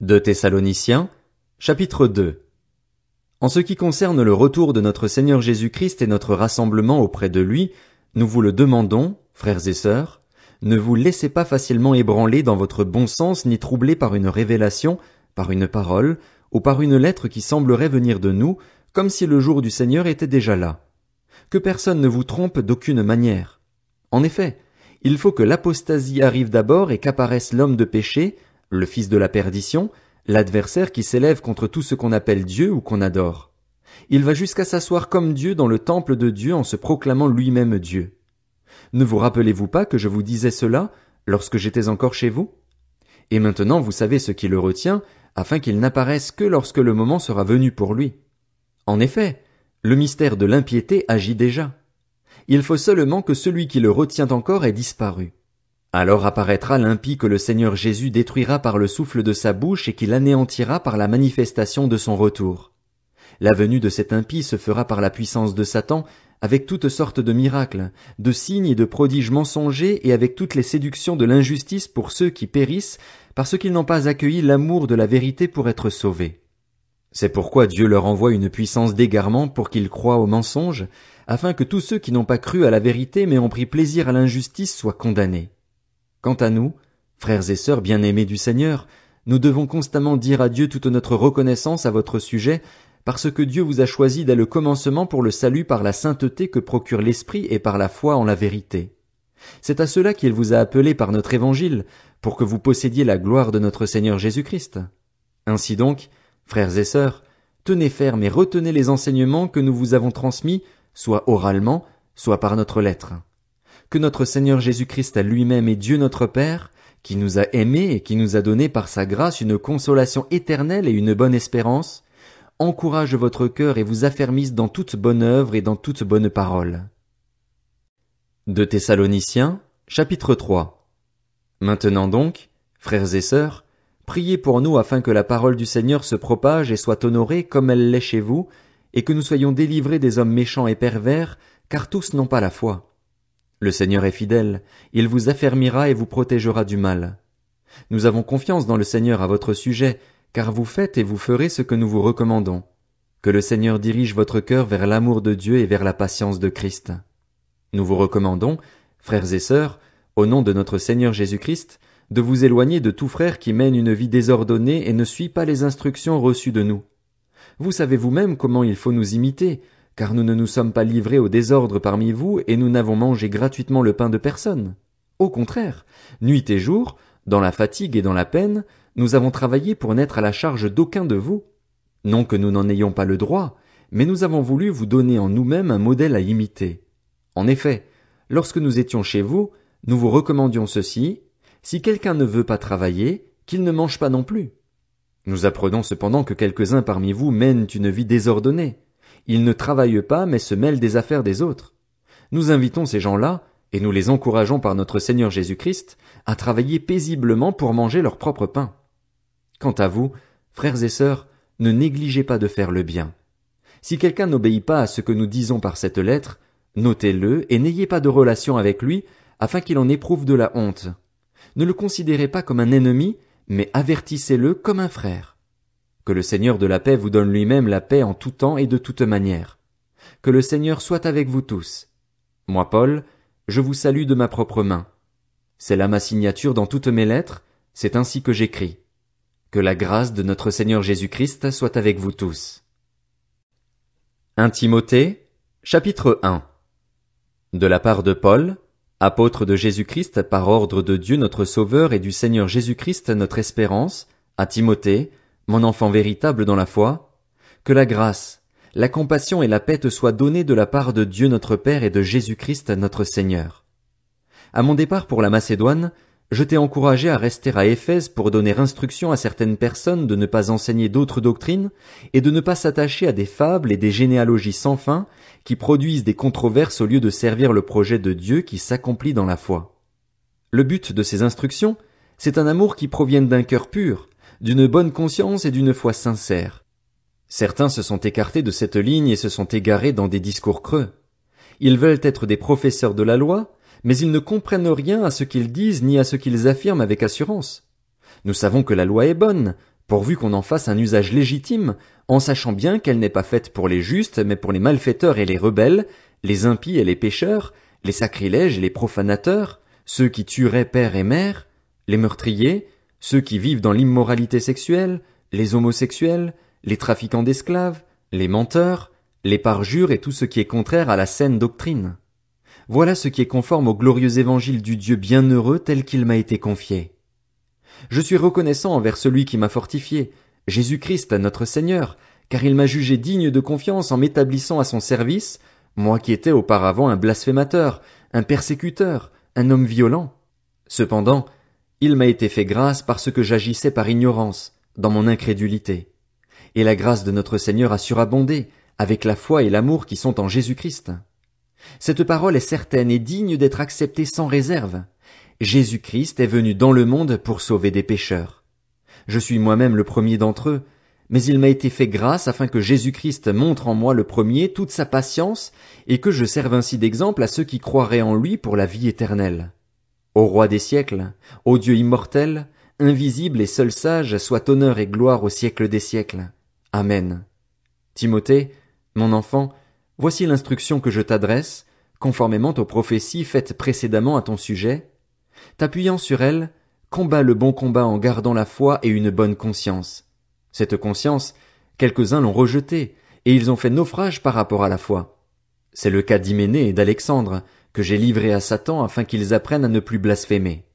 De Thessaloniciens, chapitre 2 En ce qui concerne le retour de notre Seigneur Jésus-Christ et notre rassemblement auprès de lui, nous vous le demandons, frères et sœurs, ne vous laissez pas facilement ébranler dans votre bon sens ni troubler par une révélation, par une parole, ou par une lettre qui semblerait venir de nous, comme si le jour du Seigneur était déjà là. Que personne ne vous trompe d'aucune manière. En effet, il faut que l'apostasie arrive d'abord et qu'apparaisse l'homme de péché, le fils de la perdition, l'adversaire qui s'élève contre tout ce qu'on appelle Dieu ou qu'on adore. Il va jusqu'à s'asseoir comme Dieu dans le temple de Dieu en se proclamant lui-même Dieu. Ne vous rappelez-vous pas que je vous disais cela lorsque j'étais encore chez vous? Et maintenant vous savez ce qui le retient, afin qu'il n'apparaisse que lorsque le moment sera venu pour lui. En effet, le mystère de l'impiété agit déjà. Il faut seulement que celui qui le retient encore ait disparu. Alors apparaîtra l'impie que le Seigneur Jésus détruira par le souffle de sa bouche et qu'il anéantira par la manifestation de son retour. La venue de cet impie se fera par la puissance de Satan, avec toutes sortes de miracles, de signes et de prodiges mensongers et avec toutes les séductions de l'injustice pour ceux qui périssent parce qu'ils n'ont pas accueilli l'amour de la vérité pour être sauvés. C'est pourquoi Dieu leur envoie une puissance d'égarement pour qu'ils croient aux mensonges, afin que tous ceux qui n'ont pas cru à la vérité mais ont pris plaisir à l'injustice soient condamnés. Quant à nous, frères et sœurs bien-aimés du Seigneur, nous devons constamment dire à Dieu toute notre reconnaissance à votre sujet, parce que Dieu vous a choisi dès le commencement pour le salut par la sainteté que procure l'Esprit et par la foi en la vérité. C'est à cela qu'il vous a appelé par notre évangile, pour que vous possédiez la gloire de notre Seigneur Jésus Christ. Ainsi donc, frères et sœurs, tenez ferme et retenez les enseignements que nous vous avons transmis, soit oralement, soit par notre lettre que notre Seigneur Jésus-Christ à lui-même et Dieu notre Père, qui nous a aimés et qui nous a donné par sa grâce une consolation éternelle et une bonne espérance, encourage votre cœur et vous affermisse dans toute bonne œuvre et dans toute bonne parole. De Thessaloniciens, chapitre 3. Maintenant donc, frères et sœurs, priez pour nous afin que la parole du Seigneur se propage et soit honorée comme elle l'est chez vous, et que nous soyons délivrés des hommes méchants et pervers, car tous n'ont pas la foi. Le Seigneur est fidèle, il vous affermira et vous protégera du mal. Nous avons confiance dans le Seigneur à votre sujet, car vous faites et vous ferez ce que nous vous recommandons. Que le Seigneur dirige votre cœur vers l'amour de Dieu et vers la patience de Christ. Nous vous recommandons, frères et sœurs, au nom de notre Seigneur Jésus-Christ, de vous éloigner de tout frère qui mène une vie désordonnée et ne suit pas les instructions reçues de nous. Vous savez vous-même comment il faut nous imiter, car nous ne nous sommes pas livrés au désordre parmi vous, et nous n'avons mangé gratuitement le pain de personne. Au contraire, nuit et jour, dans la fatigue et dans la peine, nous avons travaillé pour n'être à la charge d'aucun de vous. Non que nous n'en ayons pas le droit, mais nous avons voulu vous donner en nous-mêmes un modèle à imiter. En effet, lorsque nous étions chez vous, nous vous recommandions ceci, si quelqu'un ne veut pas travailler, qu'il ne mange pas non plus. Nous apprenons cependant que quelques-uns parmi vous mènent une vie désordonnée. Ils ne travaillent pas mais se mêlent des affaires des autres. Nous invitons ces gens-là, et nous les encourageons par notre Seigneur Jésus-Christ, à travailler paisiblement pour manger leur propre pain. Quant à vous, frères et sœurs, ne négligez pas de faire le bien. Si quelqu'un n'obéit pas à ce que nous disons par cette lettre, notez-le et n'ayez pas de relation avec lui, afin qu'il en éprouve de la honte. Ne le considérez pas comme un ennemi, mais avertissez-le comme un frère. Que le Seigneur de la paix vous donne lui-même la paix en tout temps et de toute manière. Que le Seigneur soit avec vous tous. Moi, Paul, je vous salue de ma propre main. C'est là ma signature dans toutes mes lettres, c'est ainsi que j'écris. Que la grâce de notre Seigneur Jésus-Christ soit avec vous tous. 1 Timothée, chapitre 1 De la part de Paul, apôtre de Jésus-Christ par ordre de Dieu notre Sauveur et du Seigneur Jésus-Christ notre espérance, à Timothée, mon enfant véritable dans la foi, que la grâce, la compassion et la paix te soient données de la part de Dieu notre Père et de Jésus-Christ notre Seigneur. À mon départ pour la Macédoine, je t'ai encouragé à rester à Éphèse pour donner instruction à certaines personnes de ne pas enseigner d'autres doctrines et de ne pas s'attacher à des fables et des généalogies sans fin qui produisent des controverses au lieu de servir le projet de Dieu qui s'accomplit dans la foi. Le but de ces instructions, c'est un amour qui provienne d'un cœur pur, d'une bonne conscience et d'une foi sincère. Certains se sont écartés de cette ligne et se sont égarés dans des discours creux. Ils veulent être des professeurs de la loi, mais ils ne comprennent rien à ce qu'ils disent ni à ce qu'ils affirment avec assurance. Nous savons que la loi est bonne, pourvu qu'on en fasse un usage légitime, en sachant bien qu'elle n'est pas faite pour les justes, mais pour les malfaiteurs et les rebelles, les impies et les pécheurs, les sacrilèges et les profanateurs, ceux qui tueraient père et mère, les meurtriers, ceux qui vivent dans l'immoralité sexuelle, les homosexuels, les trafiquants d'esclaves, les menteurs, les parjures et tout ce qui est contraire à la saine doctrine. Voilà ce qui est conforme au glorieux évangile du Dieu bienheureux tel qu'il m'a été confié. Je suis reconnaissant envers celui qui m'a fortifié, Jésus Christ notre Seigneur, car il m'a jugé digne de confiance en m'établissant à son service, moi qui étais auparavant un blasphémateur, un persécuteur, un homme violent. Cependant, il m'a été fait grâce parce que j'agissais par ignorance, dans mon incrédulité. Et la grâce de notre Seigneur a surabondé, avec la foi et l'amour qui sont en Jésus Christ. Cette parole est certaine et digne d'être acceptée sans réserve. Jésus Christ est venu dans le monde pour sauver des pécheurs. Je suis moi-même le premier d'entre eux, mais il m'a été fait grâce afin que Jésus Christ montre en moi le premier toute sa patience et que je serve ainsi d'exemple à ceux qui croiraient en lui pour la vie éternelle. Au roi des siècles, ô Dieu immortel, invisible et seul sage, soit honneur et gloire au siècle des siècles. Amen. Timothée, mon enfant, voici l'instruction que je t'adresse, conformément aux prophéties faites précédemment à ton sujet. T'appuyant sur elle, combat le bon combat en gardant la foi et une bonne conscience. Cette conscience, quelques-uns l'ont rejetée, et ils ont fait naufrage par rapport à la foi. C'est le cas d'Hyménée et d'Alexandre, que j'ai livré à Satan afin qu'ils apprennent à ne plus blasphémer.